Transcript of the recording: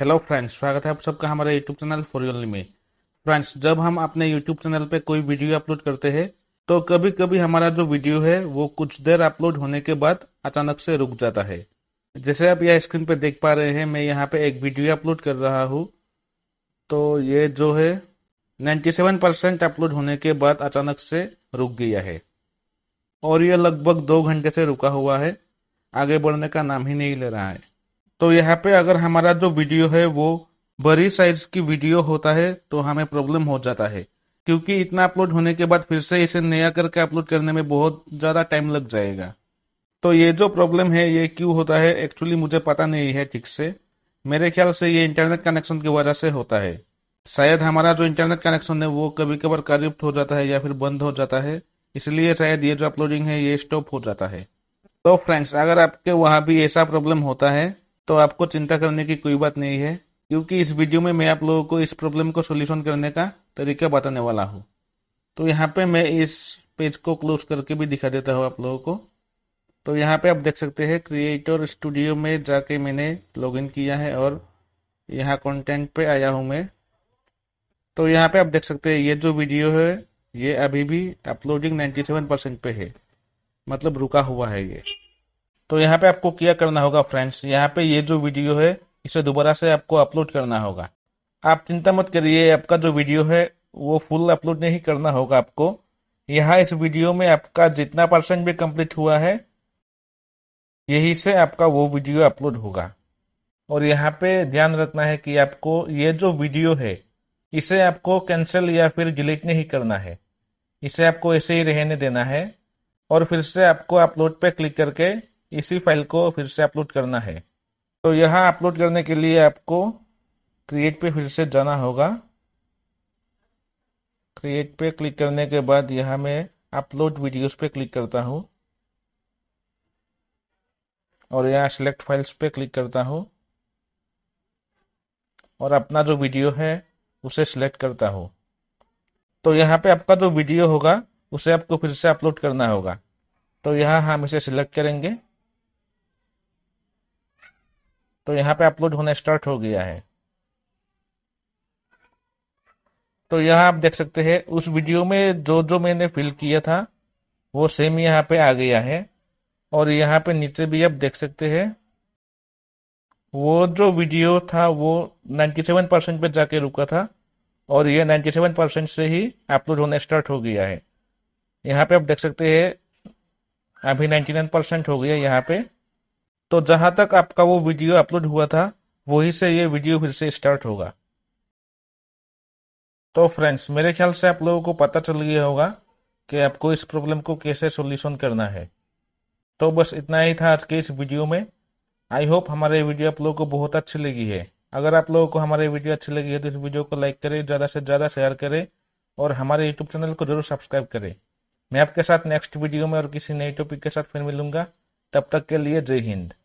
hello friends स्वागत है आप सबका हमारे यूट्यूब चैनल फोरियल में फ्रेंड्स जब हम अपने यूट्यूब चैनल पे कोई वीडियो अपलोड करते हैं तो कभी कभी हमारा जो वीडियो है वो कुछ देर अपलोड होने के बाद अचानक से रुक जाता है जैसे आप यह स्क्रीन पे देख पा रहे हैं मैं यहाँ पे एक वीडियो अपलोड कर रहा हूँ तो ये जो है नाइन्टी परसेंट अपलोड होने के बाद अचानक से रुक गया है और यह लगभग दो घंटे से रुका हुआ है आगे बढ़ने का नाम ही नहीं ले रहा है तो यहाँ पे अगर हमारा जो वीडियो है वो बड़ी साइज की वीडियो होता है तो हमें प्रॉब्लम हो जाता है क्योंकि इतना अपलोड होने के बाद फिर से इसे नया करके अपलोड करने में बहुत ज़्यादा टाइम लग जाएगा तो ये जो प्रॉब्लम है ये क्यों होता है एक्चुअली मुझे पता नहीं है ठीक से मेरे ख्याल से ये इंटरनेट कनेक्शन की वजह से होता है शायद हमारा जो इंटरनेट कनेक्शन है वो कभी कभार करप्ट हो जाता है या फिर बंद हो जाता है इसलिए शायद ये जो अपलोडिंग है ये स्टॉप हो जाता है तो फ्रेंड्स अगर आपके वहां भी ऐसा प्रॉब्लम होता है तो आपको चिंता करने की कोई बात नहीं है क्योंकि इस वीडियो में मैं आप लोगों को इस प्रॉब्लम को सोल्यूशन करने का तरीका बताने वाला हूँ तो यहाँ पे मैं इस पेज को क्लोज करके भी दिखा देता हूँ आप लोगों को तो यहाँ पे आप देख सकते हैं क्रिएटर स्टूडियो में जाके मैंने लॉगिन किया है और यहाँ कंटेंट पे आया हूँ मैं तो यहाँ पे आप देख सकते हैं ये जो वीडियो है ये अभी भी अपलोडिंग 97 परसेंट पे है मतलब रुका हुआ है ये तो यहाँ पे आपको क्या करना होगा फ्रेंड्स यहाँ पे ये जो वीडियो है इसे दोबारा से आपको अपलोड करना होगा आप चिंता मत करिए आपका जो वीडियो है वो फुल अपलोड नहीं करना होगा आपको यहाँ इस वीडियो में आपका जितना परसेंट भी कंप्लीट हुआ है यही से आपका वो वीडियो अपलोड होगा और यहाँ पे ध्यान रखना है कि आपको ये जो वीडियो है इसे आपको कैंसिल या फिर डिलीट नहीं करना है इसे आपको ऐसे ही रहने देना है और फिर से आपको अपलोड पे क्लिक करके इसी फाइल को फिर से अपलोड करना है तो यहाँ अपलोड करने के लिए आपको क्रिएट पे फिर से जाना होगा क्रिएट पे क्लिक करने के बाद यहाँ मैं अपलोड वीडियोस पे क्लिक करता हूँ और यहाँ सेलेक्ट फाइल्स पे क्लिक करता हूँ और अपना जो वीडियो है उसे सिलेक्ट करता हूँ तो यहाँ पे आपका जो वीडियो होगा उसे आपको फिर से अपलोड करना होगा तो यहाँ हम इसे सिलेक्ट करेंगे तो यहाँ पे अपलोड होना स्टार्ट हो गया है तो यहाँ आप देख सकते हैं उस वीडियो में जो जो मैंने फिल किया था वो सेम यहाँ पे आ गया है और यहाँ पे नीचे भी आप देख सकते हैं वो जो वीडियो था वो 97 परसेंट पर जाके रुका था और ये 97 परसेंट से ही अपलोड होना स्टार्ट हो गया है यहाँ पे आप देख सकते हैं अभी 99 परसेंट हो गया यहाँ पे तो जहां तक आपका वो वीडियो अपलोड हुआ था वही से ये वीडियो फिर से स्टार्ट होगा तो फ्रेंड्स मेरे ख्याल से आप लोगों को पता चल गया होगा कि आपको इस प्रॉब्लम को कैसे सोल्यूशन करना है तो बस इतना ही था आज के इस वीडियो में आई होप हमारे वीडियो आप लोगों को बहुत अच्छी लगी है अगर आप लोगों को हमारे वीडियो अच्छी लगी है तो इस वीडियो को लाइक करें ज़्यादा से ज़्यादा शेयर करें और हमारे यूट्यूब चैनल को जरूर सब्सक्राइब करें मैं आपके साथ नेक्स्ट वीडियो में और किसी नए टॉपिक के साथ फिर मिलूंगा तब तक के लिए जय हिंद